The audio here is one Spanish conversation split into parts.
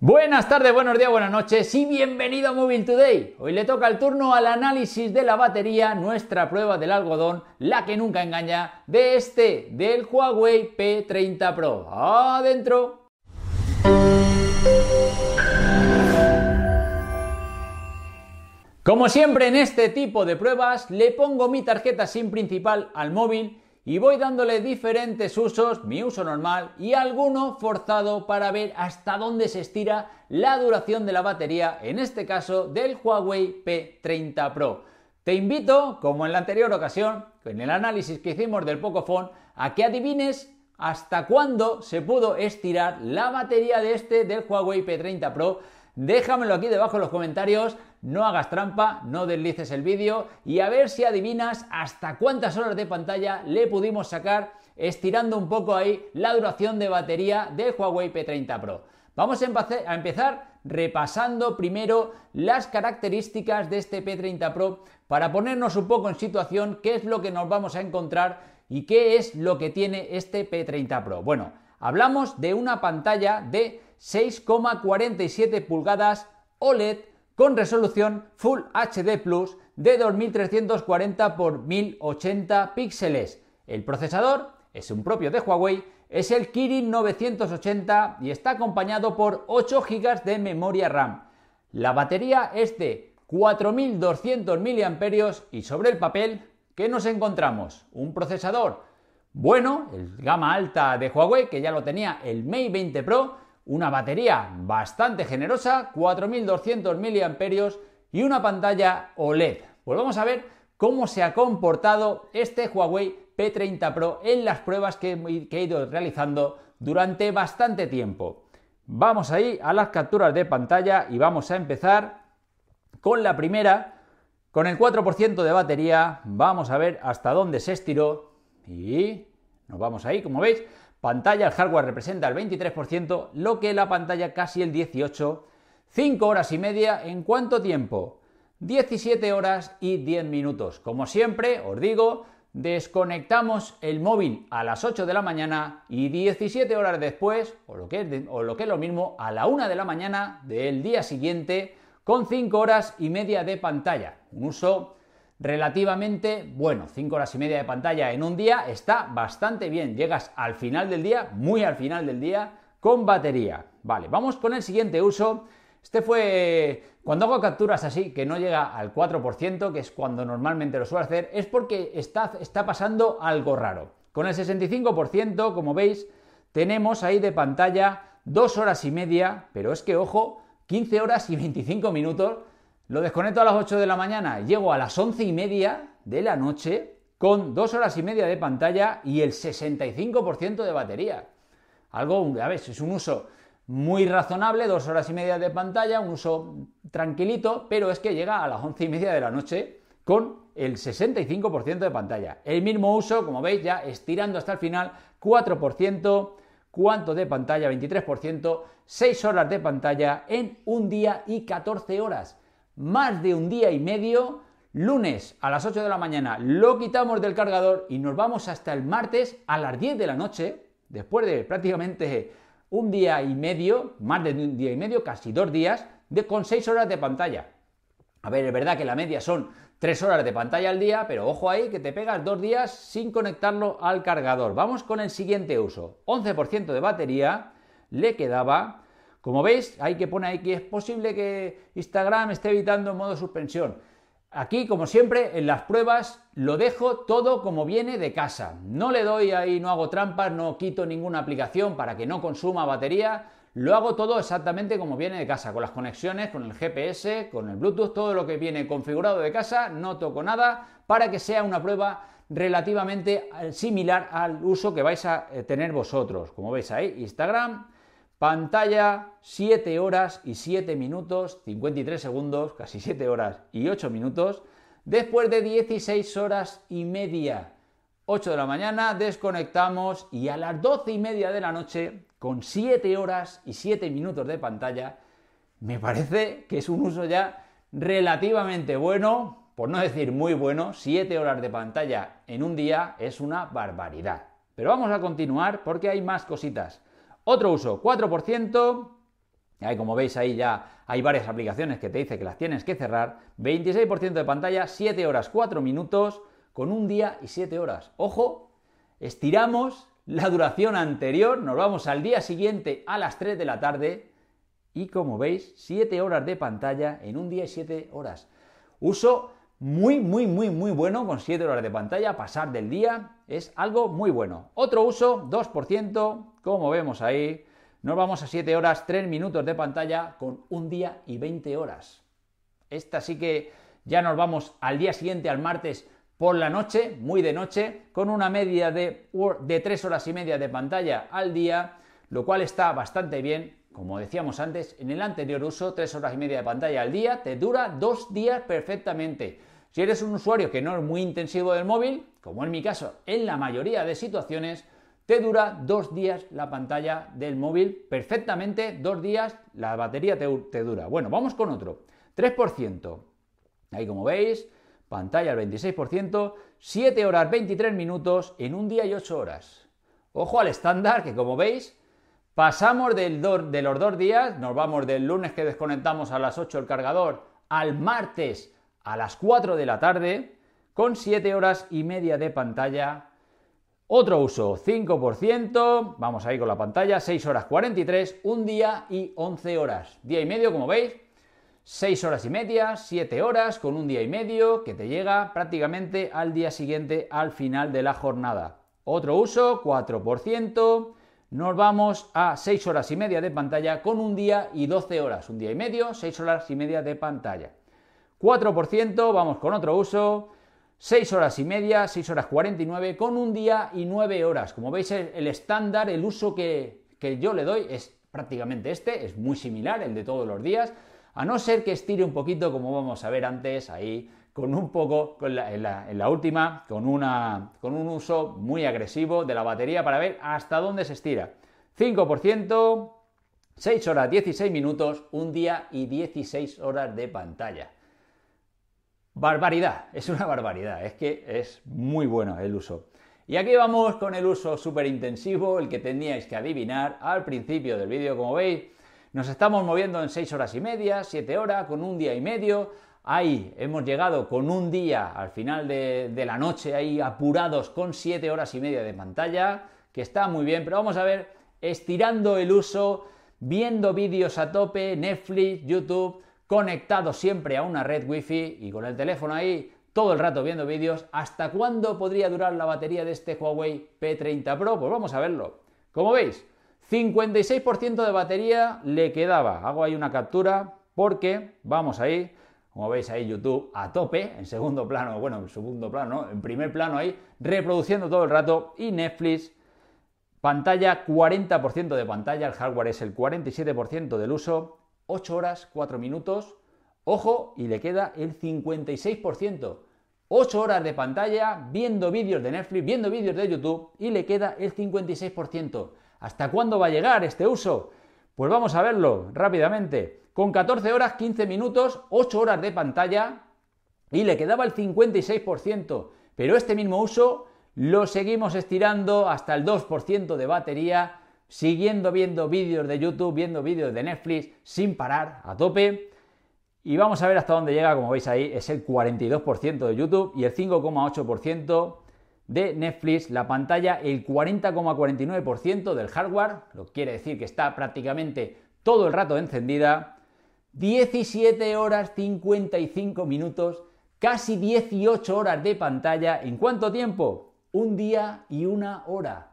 Buenas tardes, buenos días, buenas noches y bienvenido a Móvil Today. Hoy le toca el turno al análisis de la batería, nuestra prueba del algodón, la que nunca engaña, de este, del Huawei P30 Pro. ¡Adentro! Como siempre en este tipo de pruebas, le pongo mi tarjeta SIM principal al móvil y voy dándole diferentes usos, mi uso normal y alguno forzado para ver hasta dónde se estira la duración de la batería, en este caso del Huawei P30 Pro. Te invito, como en la anterior ocasión, en el análisis que hicimos del Pocophone, a que adivines hasta cuándo se pudo estirar la batería de este del Huawei P30 Pro Déjamelo aquí debajo en los comentarios, no hagas trampa, no deslices el vídeo y a ver si adivinas hasta cuántas horas de pantalla le pudimos sacar estirando un poco ahí la duración de batería del Huawei P30 Pro. Vamos a empezar repasando primero las características de este P30 Pro para ponernos un poco en situación qué es lo que nos vamos a encontrar y qué es lo que tiene este P30 Pro. Bueno, hablamos de una pantalla de 6,47 pulgadas OLED con resolución Full HD Plus de 2340 x 1080 píxeles. El procesador es un propio de Huawei, es el Kirin 980 y está acompañado por 8 GB de memoria RAM. La batería es de 4200 mAh y sobre el papel, ¿qué nos encontramos? Un procesador bueno, el gama alta de Huawei, que ya lo tenía el Mate 20 Pro, una batería bastante generosa, 4.200 mAh y una pantalla OLED. Pues vamos a ver cómo se ha comportado este Huawei P30 Pro en las pruebas que he ido realizando durante bastante tiempo. Vamos ahí a las capturas de pantalla y vamos a empezar con la primera, con el 4% de batería. Vamos a ver hasta dónde se estiró y nos vamos ahí, como veis, Pantalla, el hardware representa el 23%, lo que la pantalla casi el 18%. 5 horas y media, ¿en cuánto tiempo? 17 horas y 10 minutos. Como siempre, os digo, desconectamos el móvil a las 8 de la mañana y 17 horas después, o lo que es, lo, que es lo mismo, a la 1 de la mañana del día siguiente, con 5 horas y media de pantalla. Un uso relativamente bueno. 5 horas y media de pantalla en un día está bastante bien. Llegas al final del día, muy al final del día, con batería. Vale, vamos con el siguiente uso. Este fue cuando hago capturas así, que no llega al 4%, que es cuando normalmente lo suelo hacer, es porque está, está pasando algo raro. Con el 65%, como veis, tenemos ahí de pantalla 2 horas y media, pero es que, ojo, 15 horas y 25 minutos lo desconecto a las 8 de la mañana, llego a las 11 y media de la noche con 2 horas y media de pantalla y el 65% de batería. Algo, a ver, es un uso muy razonable, 2 horas y media de pantalla, un uso tranquilito, pero es que llega a las 11 y media de la noche con el 65% de pantalla. El mismo uso, como veis, ya estirando hasta el final, 4%, cuánto de pantalla, 23%, 6 horas de pantalla en un día y 14 horas más de un día y medio. Lunes a las 8 de la mañana lo quitamos del cargador y nos vamos hasta el martes a las 10 de la noche, después de prácticamente un día y medio, más de un día y medio, casi dos días, de, con 6 horas de pantalla. A ver, es verdad que la media son 3 horas de pantalla al día, pero ojo ahí que te pegas dos días sin conectarlo al cargador. Vamos con el siguiente uso. 11% de batería le quedaba como veis, hay que poner aquí, es posible que Instagram esté evitando modo suspensión. Aquí, como siempre, en las pruebas lo dejo todo como viene de casa. No le doy ahí, no hago trampas, no quito ninguna aplicación para que no consuma batería. Lo hago todo exactamente como viene de casa, con las conexiones, con el GPS, con el Bluetooth, todo lo que viene configurado de casa, no toco nada para que sea una prueba relativamente eh, similar al uso que vais a eh, tener vosotros. Como veis ahí, Instagram, Pantalla 7 horas y 7 minutos, 53 segundos, casi 7 horas y 8 minutos, después de 16 horas y media. 8 de la mañana desconectamos y a las 12 y media de la noche, con 7 horas y 7 minutos de pantalla, me parece que es un uso ya relativamente bueno, por no decir muy bueno, 7 horas de pantalla en un día es una barbaridad. Pero vamos a continuar porque hay más cositas. Otro uso, 4%. como veis, ahí ya hay varias aplicaciones que te dice que las tienes que cerrar. 26% de pantalla, 7 horas 4 minutos, con un día y 7 horas. Ojo, estiramos la duración anterior, nos vamos al día siguiente a las 3 de la tarde y como veis, 7 horas de pantalla en un día y 7 horas. Uso muy, muy, muy, muy bueno con 7 horas de pantalla, pasar del día es algo muy bueno. Otro uso, 2% como vemos ahí, nos vamos a 7 horas, 3 minutos de pantalla con un día y 20 horas. Esta sí que ya nos vamos al día siguiente, al martes por la noche, muy de noche, con una media de, de 3 horas y media de pantalla al día, lo cual está bastante bien. Como decíamos antes, en el anterior uso, 3 horas y media de pantalla al día te dura 2 días perfectamente. Si eres un usuario que no es muy intensivo del móvil, como en mi caso, en la mayoría de situaciones, te dura dos días la pantalla del móvil, perfectamente dos días la batería te, dura. Bueno, vamos con otro. 3%. Ahí como veis, pantalla al 26%, 7 horas 23 minutos en un día y 8 horas. Ojo al estándar, que como veis, pasamos del de los dos días, nos vamos del lunes que desconectamos a las 8 el cargador al martes a las 4 de la tarde, con 7 horas y media de pantalla otro uso, 5%, vamos a ir con la pantalla, 6 horas 43, un día y 11 horas. Día y medio, como veis, 6 horas y media, 7 horas con un día y medio que te llega prácticamente al día siguiente, al final de la jornada. Otro uso, 4%. Nos vamos a 6 horas y media de pantalla con un día y 12 horas. Un día y medio, 6 horas y media de pantalla. 4%, vamos con otro uso. 6 horas y media, 6 horas 49, con un día y 9 horas. Como veis, el estándar, el uso que, yo le doy es prácticamente este, es muy similar, el de todos los días, a no ser que estire un poquito, como vamos a ver antes, ahí con un poco, en, la, última, con, una, con un uso muy agresivo de la batería para ver hasta dónde se estira. 5%, 6 horas 16 minutos, un día y 16 horas de pantalla. Barbaridad, es una barbaridad, es que es muy bueno el uso. Y aquí vamos con el uso súper intensivo, el que teníais que adivinar al principio del vídeo, como veis. Nos estamos moviendo en 6 horas y media, 7 horas, con un día y medio. Ahí hemos llegado con un día al final de, de la noche, ahí apurados con 7 horas y media de pantalla, que está muy bien, pero vamos a ver, estirando el uso, viendo vídeos a tope, Netflix, YouTube conectado siempre a una red wifi y con el teléfono ahí todo el rato viendo vídeos, ¿hasta cuándo podría durar la batería de este Huawei P30 Pro? Pues vamos a verlo. Como veis, 56% de batería le quedaba. Hago ahí una captura porque, vamos ahí, como veis ahí YouTube a tope, en segundo plano, bueno, en segundo plano, en primer plano ahí, reproduciendo todo el rato y Netflix, pantalla 40% de pantalla, el hardware es el 47% del uso, 8 horas 4 minutos. Ojo, y le queda el 56%. 8 horas de pantalla viendo vídeos de Netflix, viendo vídeos de YouTube y le queda el 56%. ¿Hasta cuándo va a llegar este uso? Pues vamos a verlo rápidamente. Con 14 horas 15 minutos, 8 horas de pantalla y le quedaba el 56%. Pero este mismo uso lo seguimos estirando hasta el 2% de batería siguiendo viendo vídeos de YouTube, viendo vídeos de Netflix sin parar, a tope. Y vamos a ver hasta dónde llega, como veis ahí, es el 42% de YouTube y el 5,8% de Netflix, la pantalla, el 40,49% del hardware, lo quiere decir que está prácticamente todo el rato encendida, 17 horas 55 minutos, casi 18 horas de pantalla, ¿en cuánto tiempo? Un día y una hora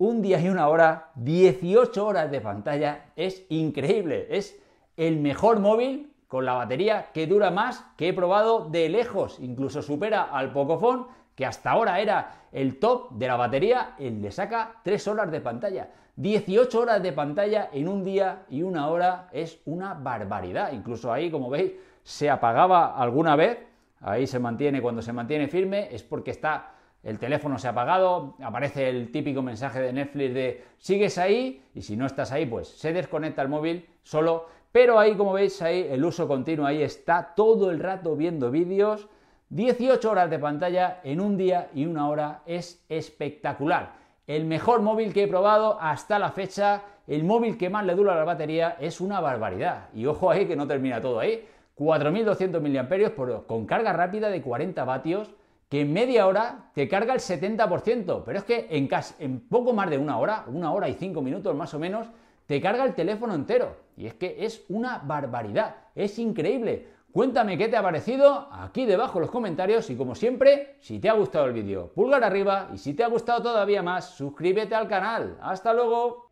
un día y una hora, 18 horas de pantalla, es increíble. Es el mejor móvil con la batería que dura más que he probado de lejos. Incluso supera al pocofon que hasta ahora era el top de la batería, él le saca 3 horas de pantalla. 18 horas de pantalla en un día y una hora es una barbaridad. Incluso ahí, como veis, se apagaba alguna vez. Ahí se mantiene, cuando se mantiene firme es porque está el teléfono se ha apagado, aparece el típico mensaje de Netflix de sigues ahí y si no estás ahí, pues se desconecta el móvil solo. Pero ahí, como veis, ahí el uso continuo, ahí está todo el rato viendo vídeos. 18 horas de pantalla en un día y una hora es espectacular. El mejor móvil que he probado hasta la fecha, el móvil que más le dura la batería es una barbaridad. Y ojo ahí que no termina todo ahí. 4.200 mAh con carga rápida de 40 vatios, que en media hora te carga el 70%, pero es que en, en poco más de una hora, una hora y cinco minutos más o menos, te carga el teléfono entero. Y es que es una barbaridad, es increíble. Cuéntame qué te ha parecido aquí debajo en los comentarios y como siempre, si te ha gustado el vídeo, pulgar arriba y si te ha gustado todavía más, suscríbete al canal. Hasta luego.